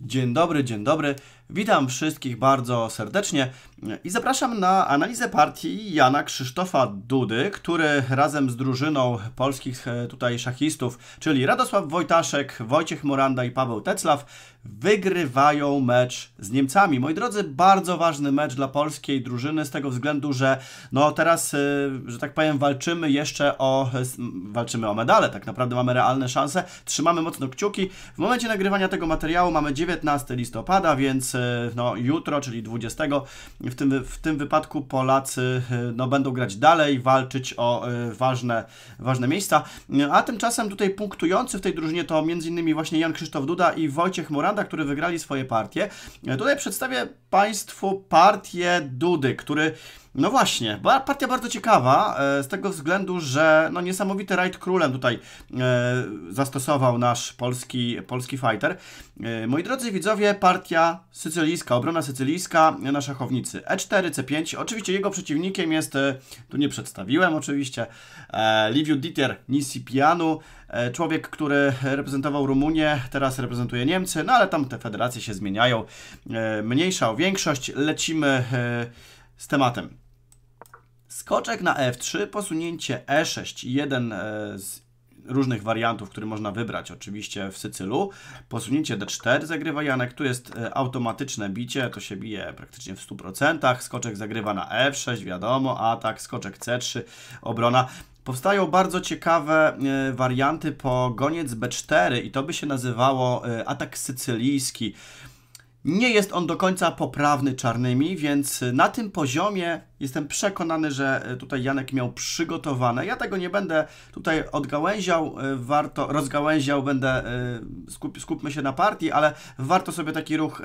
Dzień dobry, dzień dobry. Witam wszystkich bardzo serdecznie. I zapraszam na analizę partii Jana Krzysztofa Dudy, który razem z drużyną polskich e, tutaj szachistów, czyli Radosław Wojtaszek, Wojciech Moranda i Paweł Teclaw, wygrywają mecz z Niemcami. Moi drodzy, bardzo ważny mecz dla polskiej drużyny z tego względu, że no teraz, e, że tak powiem, walczymy jeszcze o e, walczymy o medale, tak naprawdę mamy realne szanse. Trzymamy mocno kciuki. W momencie nagrywania tego materiału mamy 19 listopada, więc no jutro, czyli 20 w tym, w tym wypadku Polacy e, no, będą grać dalej, walczyć o e, ważne, ważne miejsca. A tymczasem tutaj punktujący w tej drużynie to m.in. właśnie Jan Krzysztof Duda i Wojciech Moranda, którzy wygrali swoje partie. E, tutaj przedstawię Państwu partię Dudy, który no właśnie, była partia bardzo ciekawa e, z tego względu, że no niesamowity rajd królem tutaj e, zastosował nasz polski, polski fighter. E, moi drodzy widzowie, partia sycylijska, obrona sycylijska na szachownicy E4, C5. Oczywiście jego przeciwnikiem jest, tu nie przedstawiłem oczywiście, Liviu Dieter Nisipianu, człowiek, który reprezentował Rumunię, teraz reprezentuje Niemcy, no ale tam te federacje się zmieniają. Mniejsza o większość, lecimy z tematem. Skoczek na F3, posunięcie E6, jeden e, z różnych wariantów, który można wybrać oczywiście w Sycylu. Posunięcie D4 zagrywa Janek, tu jest e, automatyczne bicie, to się bije praktycznie w 100%. Skoczek zagrywa na F6, wiadomo, atak, skoczek C3, obrona. Powstają bardzo ciekawe e, warianty po goniec B4 i to by się nazywało atak sycylijski. Nie jest on do końca poprawny czarnymi, więc na tym poziomie jestem przekonany, że e, tutaj Janek miał przygotowane. Ja tego nie będę tutaj odgałęział, e, warto, rozgałęział, będę, e, skup, skupmy się na partii, ale warto sobie taki ruch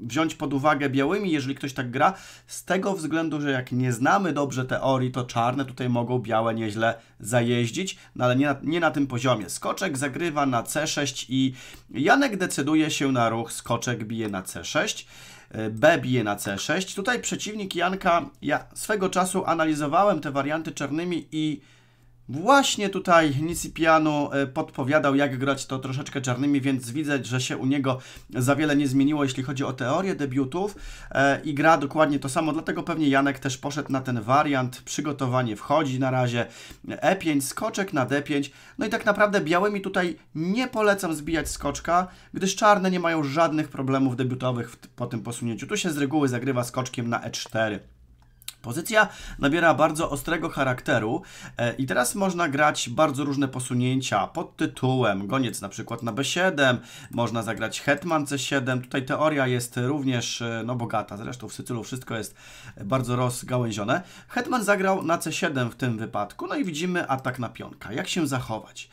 wziąć pod uwagę białymi, jeżeli ktoś tak gra, z tego względu, że jak nie znamy dobrze teorii, to czarne tutaj mogą białe nieźle zajeździć, no ale nie na, nie na tym poziomie. Skoczek zagrywa na C6 i Janek decyduje się na ruch, skoczek bije na C6. B bije na C6. Tutaj przeciwnik Janka, ja swego czasu analizowałem te warianty czarnymi i Właśnie tutaj Nisi Piano e, podpowiadał, jak grać to troszeczkę czarnymi, więc widzę, że się u niego za wiele nie zmieniło, jeśli chodzi o teorię debiutów e, i gra dokładnie to samo, dlatego pewnie Janek też poszedł na ten wariant. Przygotowanie wchodzi na razie, E5, skoczek na D5. No i tak naprawdę białymi tutaj nie polecam zbijać skoczka, gdyż czarne nie mają żadnych problemów debiutowych po tym posunięciu. Tu się z reguły zagrywa skoczkiem na E4. Pozycja nabiera bardzo ostrego charakteru e, i teraz można grać bardzo różne posunięcia pod tytułem goniec na przykład na B7, można zagrać hetman C7, tutaj teoria jest również e, no, bogata, zresztą w Sycylu wszystko jest bardzo rozgałęzione. Hetman zagrał na C7 w tym wypadku, no i widzimy atak na pionka. Jak się zachować?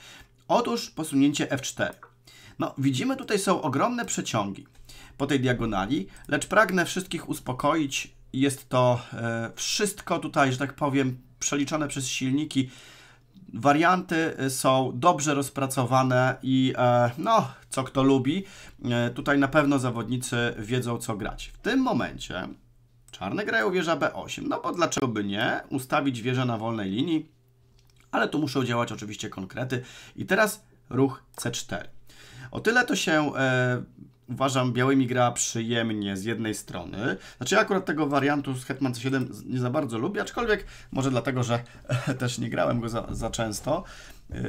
Otóż posunięcie F4. No, widzimy tutaj są ogromne przeciągi po tej diagonali, lecz pragnę wszystkich uspokoić, jest to e, wszystko tutaj, że tak powiem, przeliczone przez silniki. Warianty e, są dobrze rozpracowane i e, no, co kto lubi, tutaj na pewno zawodnicy wiedzą co grać. W tym momencie czarne grają wieża B8, no bo dlaczego by nie ustawić wieżę na wolnej linii, ale tu muszą działać oczywiście konkrety. I teraz ruch C4. O tyle to się e, uważam białymi gra przyjemnie z jednej strony. Znaczy ja akurat tego wariantu z Hetman C7 nie za bardzo lubię, aczkolwiek może dlatego, że też nie grałem go za, za często. E,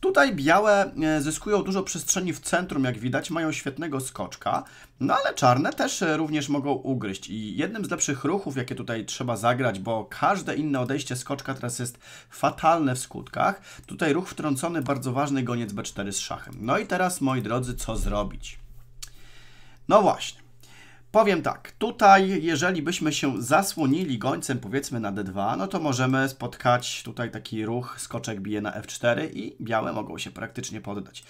Tutaj białe e, zyskują dużo przestrzeni w centrum, jak widać, mają świetnego skoczka, no ale czarne też e, również mogą ugryźć i jednym z lepszych ruchów, jakie tutaj trzeba zagrać, bo każde inne odejście skoczka teraz jest fatalne w skutkach, tutaj ruch wtrącony, bardzo ważny goniec B4 z szachem. No i teraz, moi drodzy, co zrobić? No właśnie. Powiem tak, tutaj jeżeli byśmy się zasłonili gońcem powiedzmy na d2, no to możemy spotkać tutaj taki ruch, skoczek bije na f4 i białe mogą się praktycznie poddać.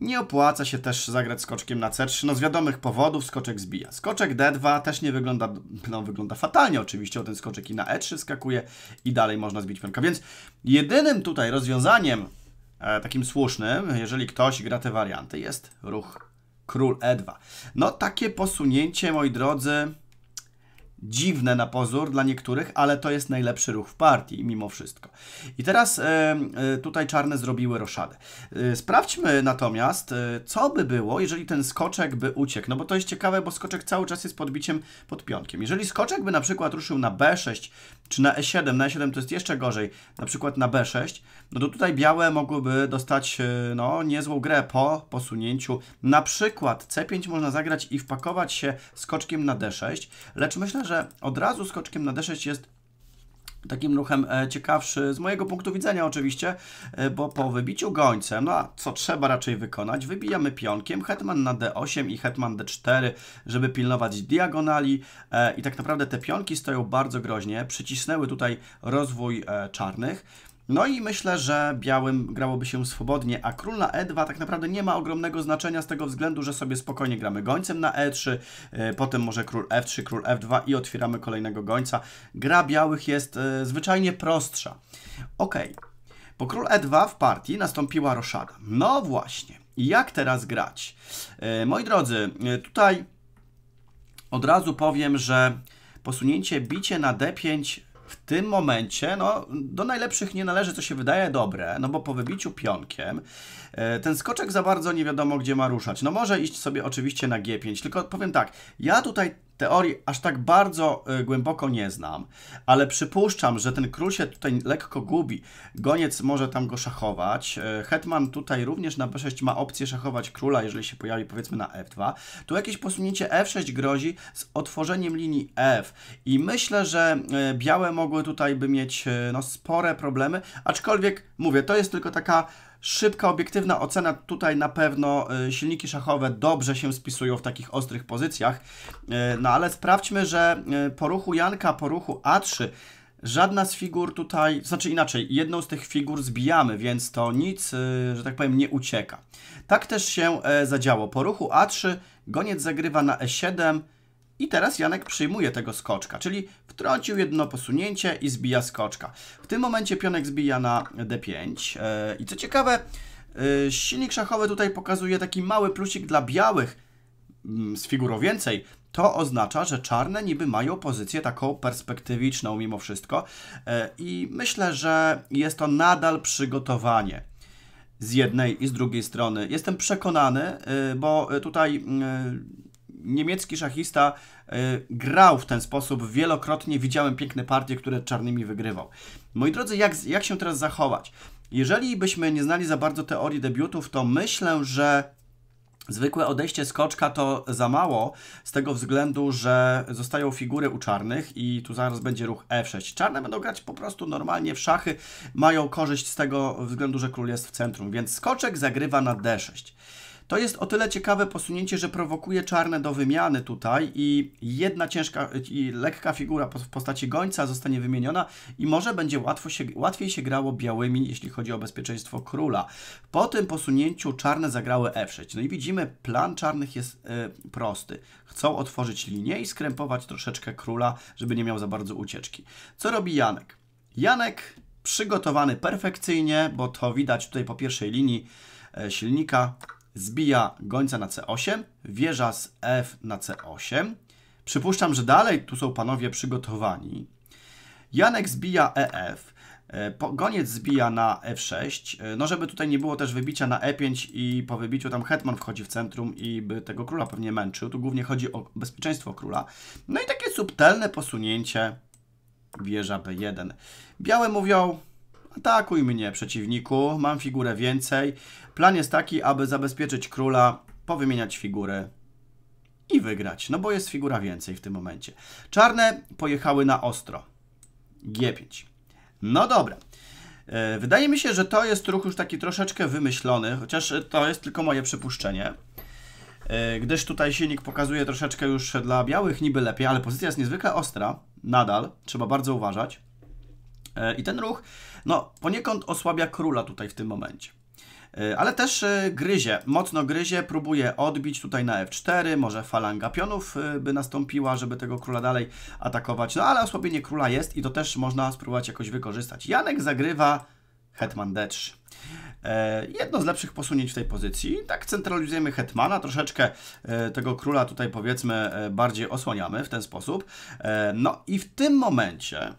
Nie opłaca się też zagrać skoczkiem na C3, no z wiadomych powodów skoczek zbija. Skoczek D2 też nie wygląda, no wygląda fatalnie oczywiście, o ten skoczek i na E3 skakuje i dalej można zbić pionka. Więc jedynym tutaj rozwiązaniem e, takim słusznym, jeżeli ktoś gra te warianty, jest ruch król E2. No takie posunięcie, moi drodzy, dziwne na pozór dla niektórych, ale to jest najlepszy ruch w partii mimo wszystko. I teraz e, tutaj czarne zrobiły roszadę. E, sprawdźmy natomiast, e, co by było, jeżeli ten skoczek by uciekł. No bo to jest ciekawe, bo skoczek cały czas jest podbiciem pod pionkiem. Jeżeli skoczek by na przykład ruszył na B6 czy na E7, na E7 to jest jeszcze gorzej, na przykład na B6, no to tutaj białe mogłyby dostać no, niezłą grę po posunięciu. Na przykład C5 można zagrać i wpakować się skoczkiem na D6, lecz myślę, że że od razu skoczkiem na D6 jest takim ruchem e, ciekawszy z mojego punktu widzenia oczywiście, e, bo po wybiciu gońcem, no a co trzeba raczej wykonać, wybijamy pionkiem, hetman na d8 i hetman d4, żeby pilnować diagonali e, i tak naprawdę te pionki stoją bardzo groźnie, przycisnęły tutaj rozwój czarnych no i myślę, że białym grałoby się swobodnie, a król na e2 tak naprawdę nie ma ogromnego znaczenia z tego względu, że sobie spokojnie gramy gońcem na e3, e, potem może król f3, król f2 i otwieramy kolejnego gońca. Gra białych jest e, zwyczajnie prostsza. Ok, po król e2 w partii nastąpiła roszada. No właśnie, jak teraz grać? E, moi drodzy, tutaj od razu powiem, że posunięcie bicie na d5 w tym momencie no, do najlepszych nie należy, co się wydaje dobre, no bo po wybiciu pionkiem e, ten skoczek za bardzo nie wiadomo, gdzie ma ruszać. No może iść sobie oczywiście na G5, tylko powiem tak, ja tutaj Teorii aż tak bardzo y, głęboko nie znam, ale przypuszczam, że ten król się tutaj lekko gubi. Goniec może tam go szachować. Y, Hetman tutaj również na B6 ma opcję szachować króla, jeżeli się pojawi powiedzmy na F2. Tu jakieś posunięcie F6 grozi z otworzeniem linii F i myślę, że y, białe mogły tutaj by mieć no, spore problemy, aczkolwiek mówię, to jest tylko taka Szybka, obiektywna ocena tutaj na pewno e, silniki szachowe dobrze się spisują w takich ostrych pozycjach. E, no ale sprawdźmy, że e, po ruchu Janka, po ruchu A3 Żadna z figur tutaj, znaczy inaczej, jedną z tych figur zbijamy, więc to nic, że tak powiem, nie ucieka. Tak też się zadziało. Po ruchu A3 goniec zagrywa na E7, i teraz Janek przyjmuje tego skoczka, czyli wtrącił jedno posunięcie i zbija skoczka. W tym momencie pionek zbija na d5. E, I co ciekawe, e, silnik szachowy tutaj pokazuje taki mały plusik dla białych mm, z figurą więcej. To oznacza, że czarne niby mają pozycję taką perspektywiczną mimo wszystko e, i myślę, że jest to nadal przygotowanie z jednej i z drugiej strony. Jestem przekonany, bo tutaj mm, niemiecki szachista y, grał w ten sposób wielokrotnie. Widziałem piękne partie, które czarnymi wygrywał. Moi drodzy, jak, jak się teraz zachować? Jeżeli byśmy nie znali za bardzo teorii debiutów, to myślę, że Zwykłe odejście skoczka to za mało, z tego względu, że zostają figury u czarnych i tu zaraz będzie ruch e6. Czarne będą grać po prostu normalnie w szachy, mają korzyść z tego względu, że król jest w centrum, więc skoczek zagrywa na d6. To jest o tyle ciekawe posunięcie, że prowokuje czarne do wymiany tutaj i jedna ciężka i lekka figura w postaci gońca zostanie wymieniona i może będzie łatwo się, łatwiej się grało białymi, jeśli chodzi o bezpieczeństwo króla. Po tym posunięciu czarne zagrały f6. No i widzimy, plan czarnych jest y, prosty. Chcą otworzyć linię i skrępować troszeczkę króla, żeby nie miał za bardzo ucieczki. Co robi Janek? Janek przygotowany perfekcyjnie, bo to widać tutaj po pierwszej linii e, silnika zbija gońca na C8, wieża z F na C8. Przypuszczam, że dalej tu są panowie przygotowani. Janek zbija EF, e, goniec zbija na F6, e, no żeby tutaj nie było też wybicia na E5 i po wybiciu tam hetman wchodzi w centrum i by tego króla pewnie męczył. Tu głównie chodzi o bezpieczeństwo króla. No i takie subtelne posunięcie wieża B1. Białe mówią, Atakuj mnie, przeciwniku, mam figurę więcej. Plan jest taki, aby zabezpieczyć króla, powymieniać figury i wygrać, no bo jest figura więcej w tym momencie. Czarne pojechały na ostro. G5. No dobra. E, wydaje mi się, że to jest ruch już taki troszeczkę wymyślony, chociaż to jest tylko moje przypuszczenie. E, gdyż tutaj silnik pokazuje troszeczkę już dla białych niby lepiej, ale pozycja jest niezwykle ostra. Nadal trzeba bardzo uważać. E, I ten ruch, no, poniekąd osłabia króla tutaj w tym momencie. E, ale też e, gryzie, mocno gryzie, próbuje odbić tutaj na F4, może falanga pionów by nastąpiła, żeby tego króla dalej atakować, no ale osłabienie króla jest i to też można spróbować jakoś wykorzystać. Janek zagrywa hetman d3. Jedno z lepszych posunięć w tej pozycji. Tak centralizujemy hetmana, troszeczkę tego króla tutaj powiedzmy bardziej osłaniamy w ten sposób. No i w tym momencie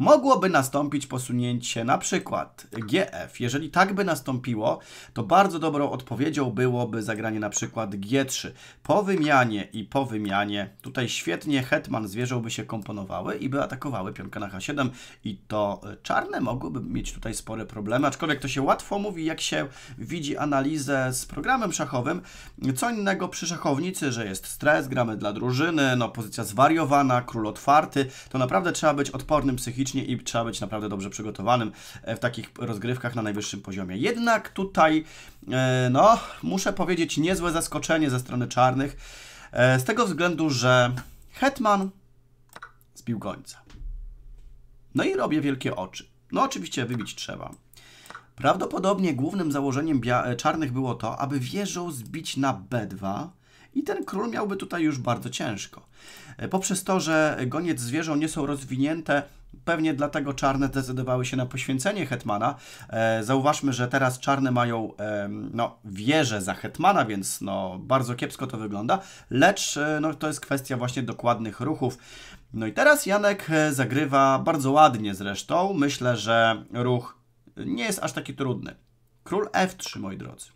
mogłoby nastąpić posunięcie na przykład GF. Jeżeli tak by nastąpiło, to bardzo dobrą odpowiedzią byłoby zagranie na przykład G3. Po wymianie i po wymianie tutaj świetnie hetman z by się komponowały i by atakowały pionka na H7 i to e, czarne mogłyby mieć tutaj spore problemy, aczkolwiek to się łatwo mówi, jak się widzi analizę z programem szachowym. Co innego przy szachownicy, że jest stres, gramy dla drużyny, no pozycja zwariowana, król otwarty, to naprawdę trzeba być odpornym psychicznie i trzeba być naprawdę dobrze przygotowanym e, w takich rozgrywkach na najwyższym poziomie. Jednak tutaj, e, no, muszę powiedzieć, niezłe zaskoczenie ze strony czarnych, e, z tego względu, że Hetman zbił gońca. No i robię wielkie oczy. No oczywiście wybić trzeba. Prawdopodobnie głównym założeniem czarnych było to, aby wieżą zbić na B2 i ten król miałby tutaj już bardzo ciężko. Poprzez to, że goniec z wieżą nie są rozwinięte, Pewnie dlatego czarne zdecydowały się na poświęcenie Hetmana. E, zauważmy, że teraz czarne mają e, no, wieżę za Hetmana, więc no, bardzo kiepsko to wygląda, lecz e, no, to jest kwestia właśnie dokładnych ruchów. No i teraz Janek e, zagrywa bardzo ładnie zresztą. Myślę, że ruch nie jest aż taki trudny. Król F3, moi drodzy.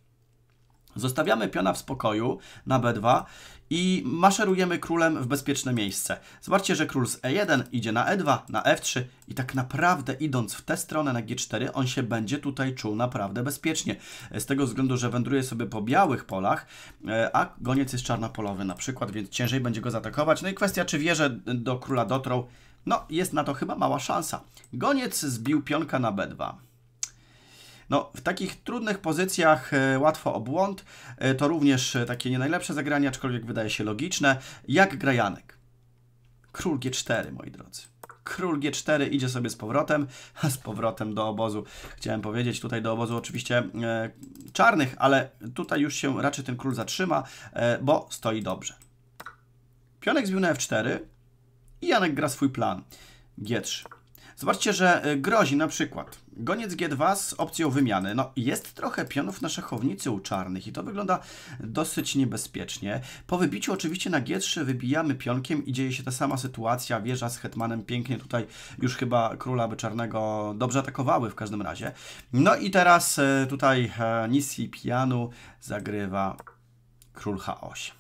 Zostawiamy piona w spokoju na B2 i maszerujemy królem w bezpieczne miejsce. Zobaczcie, że król z E1 idzie na E2, na F3 i tak naprawdę idąc w tę stronę na G4, on się będzie tutaj czuł naprawdę bezpiecznie. Z tego względu, że wędruje sobie po białych polach, e, a goniec jest czarnopolowy na przykład, więc ciężej będzie go zaatakować. No i kwestia, czy wieże do króla dotrą. No, jest na to chyba mała szansa. Goniec zbił pionka na B2. No, w takich trudnych pozycjach e, łatwo o błąd. E, to również e, takie nie najlepsze zagranie, aczkolwiek wydaje się logiczne. Jak gra Janek? Król G4, moi drodzy. Król G4 idzie sobie z powrotem, z powrotem do obozu. Chciałem powiedzieć tutaj do obozu oczywiście e, czarnych, ale tutaj już się raczej ten król zatrzyma, e, bo stoi dobrze. Pionek zbił na F4 i Janek gra swój plan. G3. Zobaczcie, że grozi na przykład Goniec G2 z opcją wymiany. No, jest trochę pionów na szachownicy u czarnych i to wygląda dosyć niebezpiecznie. Po wybiciu oczywiście na G3 wybijamy pionkiem i dzieje się ta sama sytuacja. Wieża z hetmanem pięknie tutaj już chyba króla by czarnego dobrze atakowały w każdym razie. No i teraz e, tutaj e, Nisi Pianu zagrywa król H8.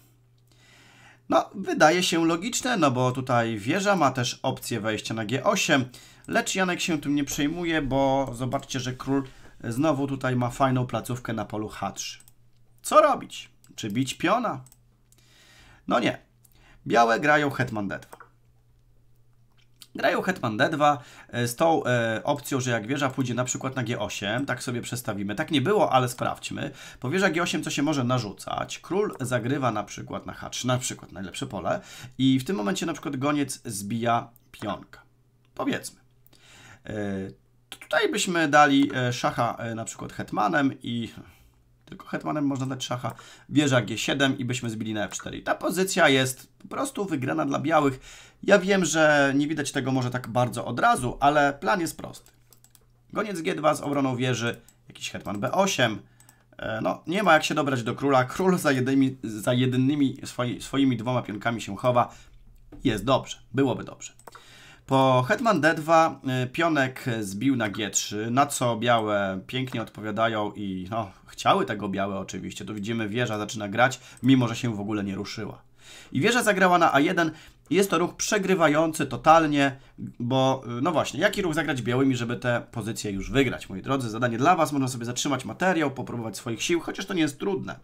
No, wydaje się logiczne, no bo tutaj wieża ma też opcję wejścia na G8. Lecz Janek się tym nie przejmuje, bo zobaczcie, że król znowu tutaj ma fajną placówkę na polu H3. Co robić? Czy bić piona? No nie. Białe grają hetman d2. Grają hetman d2 e, z tą e, opcją, że jak wieża pójdzie na przykład na g8, tak sobie przestawimy. Tak nie było, ale sprawdźmy. Po wieża g8 co się może narzucać? Król zagrywa na przykład na h3, na przykład najlepsze pole i w tym momencie na przykład goniec zbija pionka. Powiedzmy. E, tutaj byśmy dali e, szacha e, na przykład hetmanem i tylko hetmanem można dać szacha, wieża g7 i byśmy zbili na f4. ta pozycja jest po prostu wygrana dla białych. Ja wiem, że nie widać tego może tak bardzo od razu, ale plan jest prosty. Goniec g2 z obroną wieży, jakiś hetman b8. No, nie ma jak się dobrać do króla. Król za, jedynymi za jedynymi swoi, swoimi dwoma pionkami się chowa. Jest dobrze, byłoby dobrze. Po Hetman D2 y, pionek zbił na G3, na co białe pięknie odpowiadają i no, chciały tego białe oczywiście. Tu widzimy wieża zaczyna grać, mimo że się w ogóle nie ruszyła. I wieża zagrała na A1. Jest to ruch przegrywający totalnie, bo y, no właśnie, jaki ruch zagrać białymi, żeby te pozycje już wygrać, moi drodzy? Zadanie dla Was, można sobie zatrzymać materiał, popróbować swoich sił, chociaż to nie jest trudne.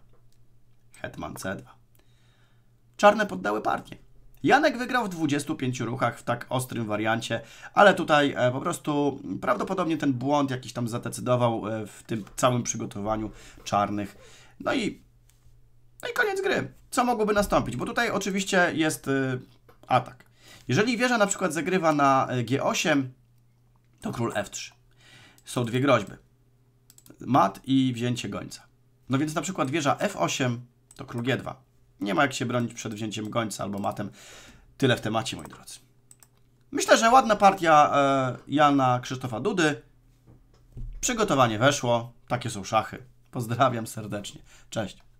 Hetman C2. Czarne poddały partię. Janek wygrał w 25 ruchach w tak ostrym wariancie, ale tutaj e, po prostu prawdopodobnie ten błąd jakiś tam zadecydował e, w tym całym przygotowaniu czarnych. No i, no i koniec gry. Co mogłoby nastąpić? Bo tutaj oczywiście jest e, atak. Jeżeli wieża na przykład zagrywa na G8, to król F3. Są dwie groźby. Mat i wzięcie gońca. No więc na przykład wieża F8 to król G2. Nie ma jak się bronić przed wzięciem gońca albo matem. Tyle w temacie, moi drodzy. Myślę, że ładna partia e, Jana Krzysztofa Dudy. Przygotowanie weszło. Takie są szachy. Pozdrawiam serdecznie. Cześć.